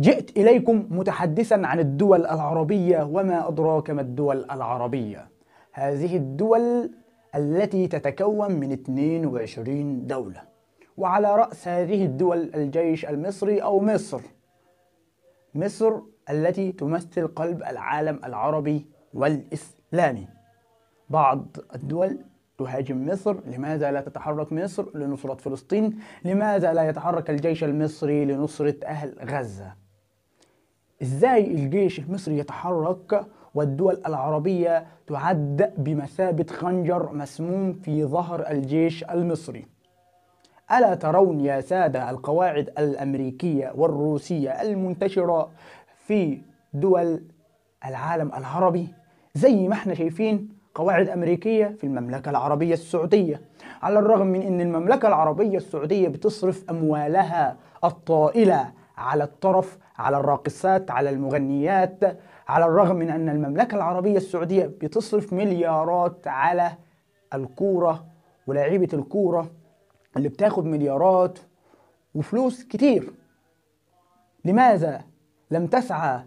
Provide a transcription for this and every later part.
جئت إليكم متحدثا عن الدول العربية وما أدراك ما الدول العربية هذه الدول التي تتكون من 22 دولة وعلى رأس هذه الدول الجيش المصري أو مصر مصر التي تمثل قلب العالم العربي والإسلامي بعض الدول تهاجم مصر لماذا لا تتحرك مصر لنصرة فلسطين لماذا لا يتحرك الجيش المصري لنصرة أهل غزة ازاي الجيش المصري يتحرك والدول العربية تعد بمثابة خنجر مسموم في ظهر الجيش المصري ألا ترون يا سادة القواعد الأمريكية والروسية المنتشرة في دول العالم العربي زي ما احنا شايفين قواعد أمريكية في المملكة العربية السعودية على الرغم من أن المملكة العربية السعودية بتصرف أموالها الطائلة على الطرف على الراقصات على المغنيات على الرغم من أن المملكة العربية السعودية بتصرف مليارات على الكورة ولاعيبة الكورة اللي بتاخد مليارات وفلوس كتير لماذا لم تسعى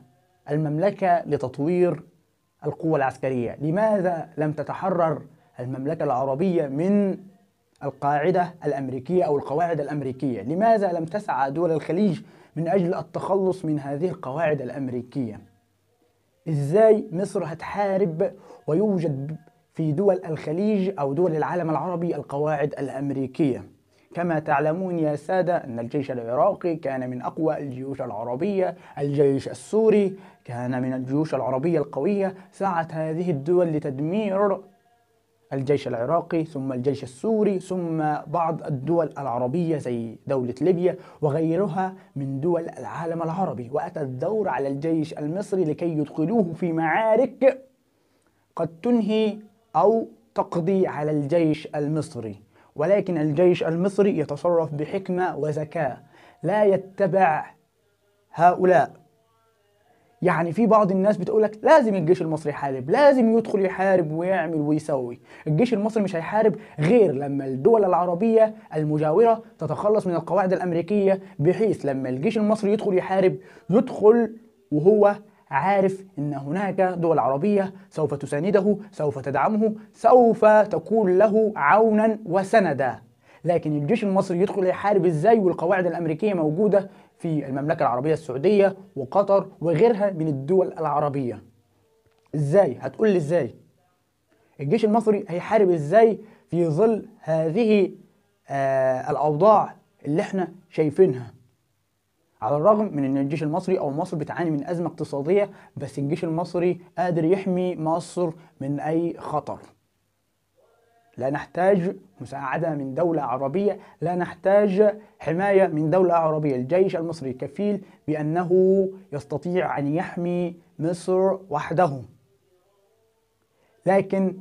المملكة لتطوير القوة العسكرية لماذا لم تتحرر المملكة العربية من القاعدة الأمريكية أو القواعد الأمريكية لماذا لم تسعى دول الخليج من أجل التخلص من هذه القواعد الأمريكية إزاي مصر هتحارب ويوجد في دول الخليج أو دول العالم العربي القواعد الأمريكية كما تعلمون يا سادة أن الجيش العراقي كان من أقوى الجيوش العربية الجيش السوري كان من الجيوش العربية القوية سعت هذه الدول لتدمير الجيش العراقي ثم الجيش السوري ثم بعض الدول العربية زي دولة ليبيا وغيرها من دول العالم العربي وأتى الدور على الجيش المصري لكي يدخلوه في معارك قد تنهي أو تقضي على الجيش المصري ولكن الجيش المصري يتصرف بحكمة وذكاء لا يتبع هؤلاء يعني في بعض الناس بتقولك لازم الجيش المصري يحارب لازم يدخل يحارب ويعمل ويسوي الجيش المصري مش هيحارب غير لما الدول العربية المجاورة تتخلص من القواعد الأمريكية بحيث لما الجيش المصري يدخل يحارب يدخل وهو عارف ان هناك دول عربيه سوف تسانده سوف تدعمه سوف تكون له عونا وسندا لكن الجيش المصري يدخل يحارب ازاي والقواعد الامريكيه موجوده في المملكة العربية السعودية وقطر وغيرها من الدول العربية ازاي هتقول لي ازاي الجيش المصري هيحارب ازاي في ظل هذه آه الاوضاع اللي احنا شايفينها على الرغم من ان الجيش المصري او مصر بتعاني من ازمه اقتصاديه بس الجيش المصري قادر يحمي مصر من اي خطر لا نحتاج مساعدة من دولة عربية لا نحتاج حماية من دولة عربية الجيش المصري كفيل بأنه يستطيع أن يحمي مصر وحده لكن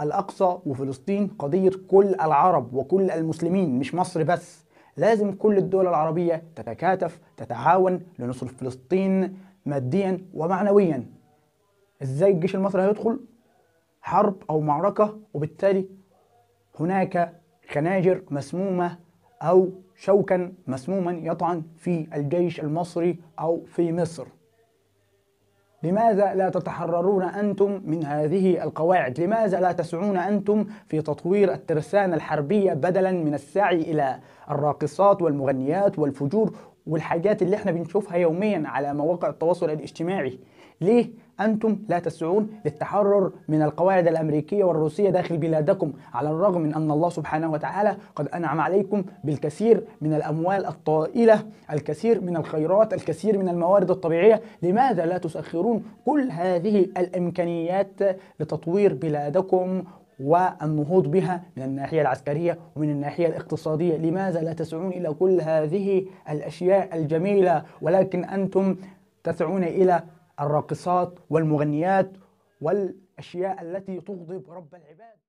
الأقصى وفلسطين قضية كل العرب وكل المسلمين مش مصر بس لازم كل الدول العربية تتكاتف تتعاون لنصر فلسطين ماديا ومعنويا ازاي الجيش المصري هيدخل حرب أو معركة وبالتالي هناك خناجر مسمومة أو شوكا مسموما يطعن في الجيش المصري أو في مصر لماذا لا تتحررون أنتم من هذه القواعد؟ لماذا لا تسعون أنتم في تطوير الترسانة الحربية بدلا من السعي إلى الراقصات والمغنيات والفجور والحاجات اللي احنا بنشوفها يوميا على مواقع التواصل الاجتماعي؟ ليه أنتم لا تسعون للتحرر من القواعد الأمريكية والروسية داخل بلادكم على الرغم من أن الله سبحانه وتعالى قد أنعم عليكم بالكثير من الأموال الطائلة الكثير من الخيرات الكثير من الموارد الطبيعية لماذا لا تسخرون كل هذه الإمكانيات لتطوير بلادكم والنهوض بها من الناحية العسكرية ومن الناحية الاقتصادية لماذا لا تسعون إلى كل هذه الأشياء الجميلة ولكن أنتم تسعون إلى الراقصات والمغنيات والأشياء التي تغضب رب العباد